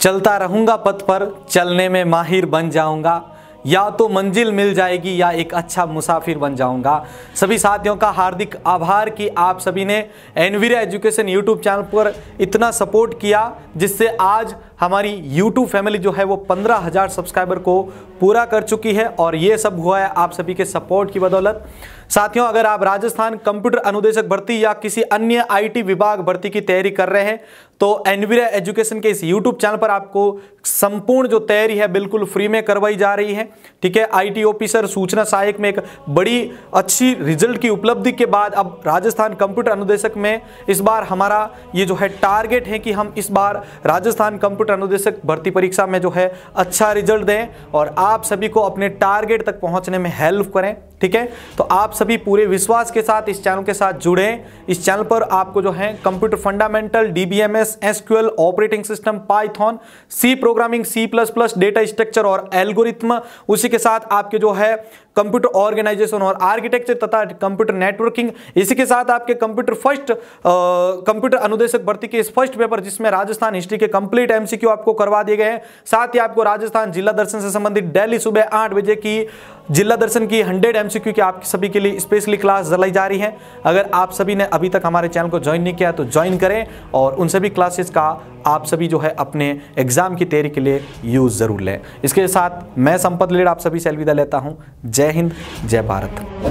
चलता रहूँगा पथ पर चलने में माहिर बन जाऊँगा या तो मंजिल मिल जाएगी या एक अच्छा मुसाफिर बन जाऊंगा सभी साथियों का हार्दिक आभार कि आप सभी ने एनवीरा एजुकेशन यूट्यूब चैनल पर इतना सपोर्ट किया जिससे आज हमारी यूट्यूब फैमिली जो है वो पंद्रह हज़ार सब्सक्राइबर को पूरा कर चुकी है और ये सब हुआ है आप सभी के सपोर्ट की बदौलत साथियों अगर आप राजस्थान कंप्यूटर अनुदेशक भर्ती या किसी अन्य आईटी विभाग भर्ती की तैयारी कर रहे हैं तो एनवीरा एजुकेशन के इस यूट्यूब चैनल पर आपको संपूर्ण जो तैयारी है बिल्कुल फ्री में करवाई जा रही है ठीक है आईटी ऑफिसर सूचना सहायक में एक बड़ी अच्छी रिजल्ट की उपलब्धि के बाद अब राजस्थान कंप्यूटर अनुदेशक में इस बार हमारा ये जो है टारगेट है कि हम इस बार राजस्थान कंप्यूटर अनुदेशक भर्ती परीक्षा में जो है अच्छा रिजल्ट दें और आप सभी को अपने टारगेट तक पहुँचने में हेल्प करें ठीक है तो आप सभी पूरे विश्वास के साथ इस चैनल के साथ जुड़े इस चैनल पर आपको जो है computer fundamental DBMS SQL operating system Python C programming C plus plus data structure और एल्गोरिथम उसी के साथ आपके जो है कंप्यूटर ऑर्गेनाइजेशन और आर्किटेक्चर तथा कंप्यूटर नेटवर्किंग इसी के साथ आपके कंप्यूटर फर्स्ट कंप्यूटर अनुदेशक भर्ती के इस फर्स्ट पेपर जिसमें राजस्थान हिस्ट्री के कंप्लीट एमसीक्यू आपको करवा दिए गए हैं साथ ही आपको राजस्थान जिला दर्शन से संबंधित डेली सुबह आठ बजे की जिला दर्शन की 100 क्यू की आप सभी के लिए स्पेशली क्लास जलाई जा रही है अगर आप सभी ने अभी तक हमारे चैनल को ज्वाइन नहीं किया तो ज्वाइन करें और उन सभी क्लासेस का आप सभी जो है अपने एग्जाम की तैयारी के लिए यूज़ ज़रूर लें इसके साथ मैं संपत लेड़ आप सभी से अलविदा लेता हूँ जय हिंद जय भारत